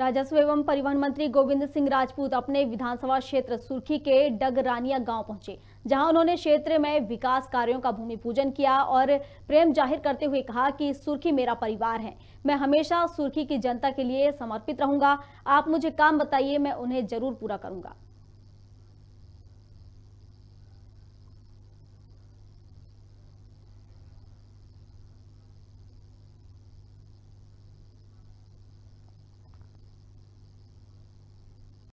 राजस्व एवं परिवहन मंत्री गोविंद सिंह राजपूत अपने विधानसभा क्षेत्र सुर्खी के डगरानिया गांव पहुंचे जहां उन्होंने क्षेत्र में विकास कार्यों का भूमि पूजन किया और प्रेम जाहिर करते हुए कहा कि सुर्खी मेरा परिवार है मैं हमेशा सुर्खी की जनता के लिए समर्पित रहूंगा आप मुझे काम बताइए मैं उन्हें जरूर पूरा करूंगा